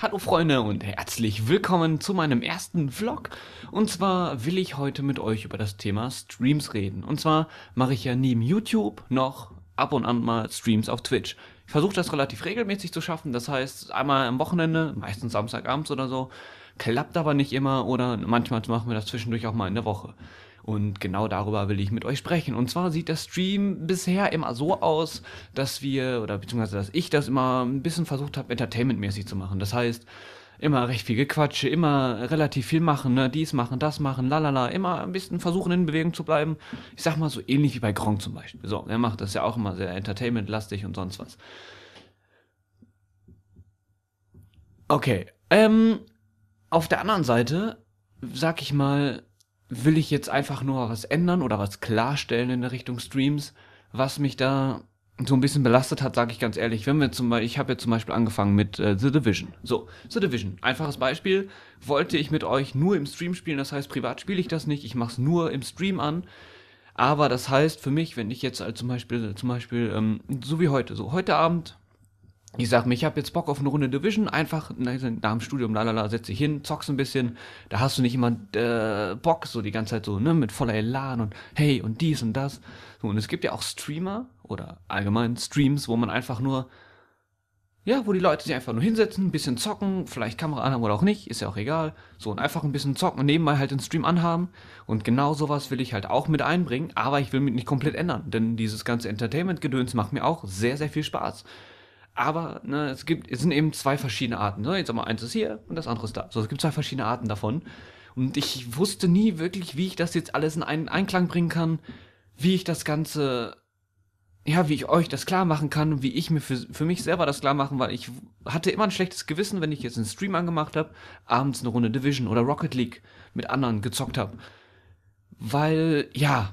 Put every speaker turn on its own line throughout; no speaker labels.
Hallo Freunde und herzlich willkommen zu meinem ersten Vlog. Und zwar will ich heute mit euch über das Thema Streams reden. Und zwar mache ich ja neben YouTube noch ab und an mal Streams auf Twitch. Ich versuche das relativ regelmäßig zu schaffen, das heißt einmal am Wochenende, meistens Samstagabends oder so. Klappt aber nicht immer oder manchmal machen wir das zwischendurch auch mal in der Woche. Und genau darüber will ich mit euch sprechen. Und zwar sieht der Stream bisher immer so aus, dass wir, oder beziehungsweise dass ich das immer ein bisschen versucht habe, entertainmentmäßig zu machen. Das heißt, immer recht viel Gequatsche, immer relativ viel machen, ne? dies machen, das machen, lalala, immer ein bisschen versuchen in Bewegung zu bleiben. Ich sag mal so ähnlich wie bei Gronk zum Beispiel. So, er macht das ja auch immer sehr entertainmentlastig und sonst was. Okay, ähm, auf der anderen Seite, sag ich mal, will ich jetzt einfach nur was ändern oder was klarstellen in der Richtung Streams, was mich da so ein bisschen belastet hat, sage ich ganz ehrlich. Wenn wir zum Beispiel, ich habe jetzt zum Beispiel angefangen mit äh, The Division. So, The Division, einfaches Beispiel, wollte ich mit euch nur im Stream spielen, das heißt, privat spiele ich das nicht, ich mache es nur im Stream an. Aber das heißt für mich, wenn ich jetzt äh, zum Beispiel, zum Beispiel, ähm, so wie heute, so heute Abend ich sag mir, ich habe jetzt Bock auf eine Runde Division, einfach ne, nach dem Studium, lalala, setz dich hin, zockst ein bisschen. Da hast du nicht immer äh, Bock, so die ganze Zeit so, ne, mit voller Elan und hey und dies und das. So, und es gibt ja auch Streamer oder allgemein Streams, wo man einfach nur, ja, wo die Leute sich einfach nur hinsetzen, ein bisschen zocken, vielleicht Kamera anhaben oder auch nicht, ist ja auch egal. So, und einfach ein bisschen zocken und nebenbei halt den Stream anhaben. Und genau sowas will ich halt auch mit einbringen, aber ich will mich nicht komplett ändern, denn dieses ganze Entertainment-Gedöns macht mir auch sehr, sehr viel Spaß aber ne, es gibt, es sind eben zwei verschiedene Arten. Ne? Jetzt mal eins ist hier und das andere ist da. So, es gibt zwei verschiedene Arten davon. Und ich wusste nie wirklich, wie ich das jetzt alles in einen Einklang bringen kann, wie ich das Ganze, ja, wie ich euch das klar machen kann, wie ich mir für, für mich selber das klar machen, weil ich hatte immer ein schlechtes Gewissen, wenn ich jetzt einen Stream angemacht habe, abends eine Runde Division oder Rocket League mit anderen gezockt habe. Weil, ja,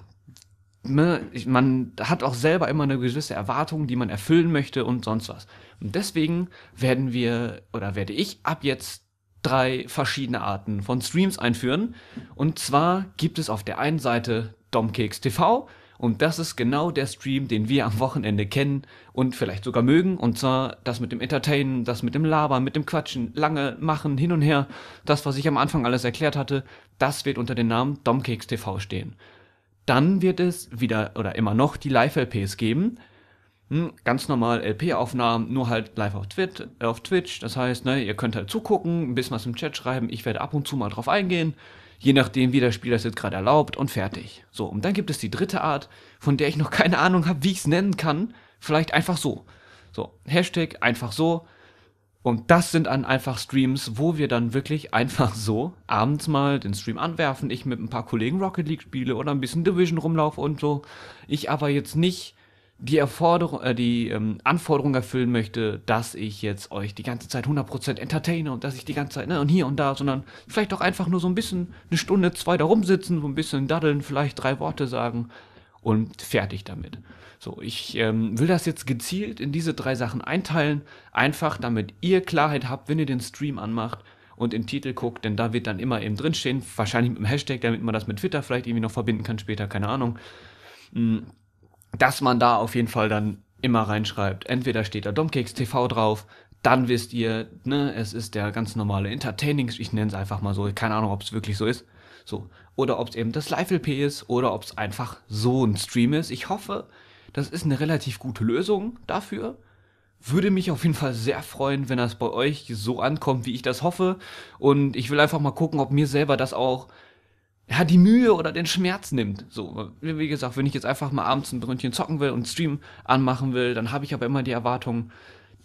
Ne, man hat auch selber immer eine gewisse Erwartung, die man erfüllen möchte und sonst was. Und deswegen werden wir oder werde ich ab jetzt drei verschiedene Arten von Streams einführen. Und zwar gibt es auf der einen Seite Domkeks TV und das ist genau der Stream, den wir am Wochenende kennen und vielleicht sogar mögen. Und zwar das mit dem Entertainen, das mit dem Labern, mit dem Quatschen, lange machen, hin und her. Das, was ich am Anfang alles erklärt hatte, das wird unter dem Namen Domkeks TV stehen. Dann wird es wieder oder immer noch die Live-LPs geben. Hm, ganz normal LP-Aufnahmen, nur halt live auf, Twit äh, auf Twitch. Das heißt, ne, ihr könnt halt zugucken, ein bisschen was im Chat schreiben. Ich werde ab und zu mal drauf eingehen, je nachdem, wie das Spiel das jetzt gerade erlaubt und fertig. So, und dann gibt es die dritte Art, von der ich noch keine Ahnung habe, wie ich es nennen kann. Vielleicht einfach so. So, Hashtag einfach so. Und das sind dann einfach Streams, wo wir dann wirklich einfach so abends mal den Stream anwerfen, ich mit ein paar Kollegen Rocket League spiele oder ein bisschen Division rumlaufe und so. Ich aber jetzt nicht die, äh, die ähm, Anforderung erfüllen möchte, dass ich jetzt euch die ganze Zeit 100% entertaine und dass ich die ganze Zeit ne, und hier und da, sondern vielleicht auch einfach nur so ein bisschen eine Stunde, zwei da rumsitzen, so ein bisschen daddeln, vielleicht drei Worte sagen und fertig damit. So, ich ähm, will das jetzt gezielt in diese drei Sachen einteilen, einfach damit ihr Klarheit habt, wenn ihr den Stream anmacht und den Titel guckt, denn da wird dann immer eben drinstehen, wahrscheinlich mit dem Hashtag, damit man das mit Twitter vielleicht irgendwie noch verbinden kann später, keine Ahnung, hm, dass man da auf jeden Fall dann immer reinschreibt. Entweder steht da Domkeks TV drauf, dann wisst ihr, ne, es ist der ganz normale Entertaining, ich nenne es einfach mal so, keine Ahnung, ob es wirklich so ist. So. Oder ob es eben das Live-LP ist oder ob es einfach so ein Stream ist. Ich hoffe, das ist eine relativ gute Lösung dafür. Würde mich auf jeden Fall sehr freuen, wenn das bei euch so ankommt, wie ich das hoffe. Und ich will einfach mal gucken, ob mir selber das auch ja, die Mühe oder den Schmerz nimmt. So, wie gesagt, wenn ich jetzt einfach mal abends ein Bründchen zocken will und Stream anmachen will, dann habe ich aber immer die Erwartung,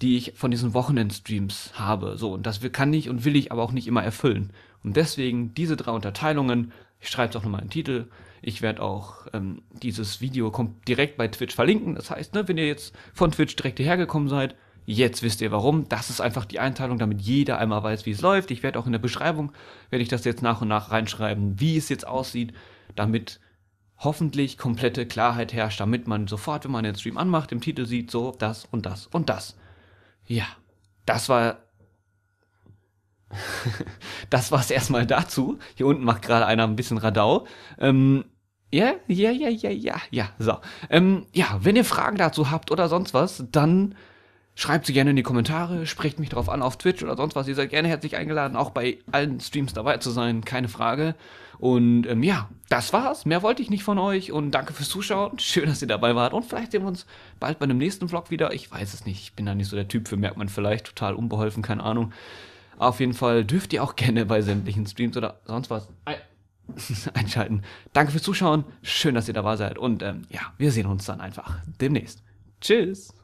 die ich von diesen Wochenendstreams habe. So, und das kann ich und will ich aber auch nicht immer erfüllen. Und deswegen diese drei Unterteilungen, ich schreibe es auch nochmal in den Titel, ich werde auch ähm, dieses Video kommt direkt bei Twitch verlinken. Das heißt, ne, wenn ihr jetzt von Twitch direkt hierher gekommen seid, jetzt wisst ihr warum. Das ist einfach die Einteilung, damit jeder einmal weiß, wie es läuft. Ich werde auch in der Beschreibung, werde ich das jetzt nach und nach reinschreiben, wie es jetzt aussieht, damit hoffentlich komplette Klarheit herrscht, damit man sofort, wenn man den Stream anmacht, im Titel sieht, so das und das und das. Ja. Das war. das war's erstmal dazu. Hier unten macht gerade einer ein bisschen Radau. Ähm, ja, ja, ja, ja, ja, ja. So. Ähm, ja, wenn ihr Fragen dazu habt oder sonst was, dann Schreibt sie gerne in die Kommentare, sprecht mich drauf an auf Twitch oder sonst was. Ihr seid gerne herzlich eingeladen, auch bei allen Streams dabei zu sein, keine Frage. Und ähm, ja, das war's. Mehr wollte ich nicht von euch und danke fürs Zuschauen. Schön, dass ihr dabei wart und vielleicht sehen wir uns bald bei einem nächsten Vlog wieder. Ich weiß es nicht, ich bin da nicht so der Typ für, merkt man vielleicht, total unbeholfen, keine Ahnung. Auf jeden Fall dürft ihr auch gerne bei sämtlichen Streams oder sonst was einschalten. Danke fürs Zuschauen, schön, dass ihr dabei seid und ähm, ja, wir sehen uns dann einfach demnächst. Tschüss!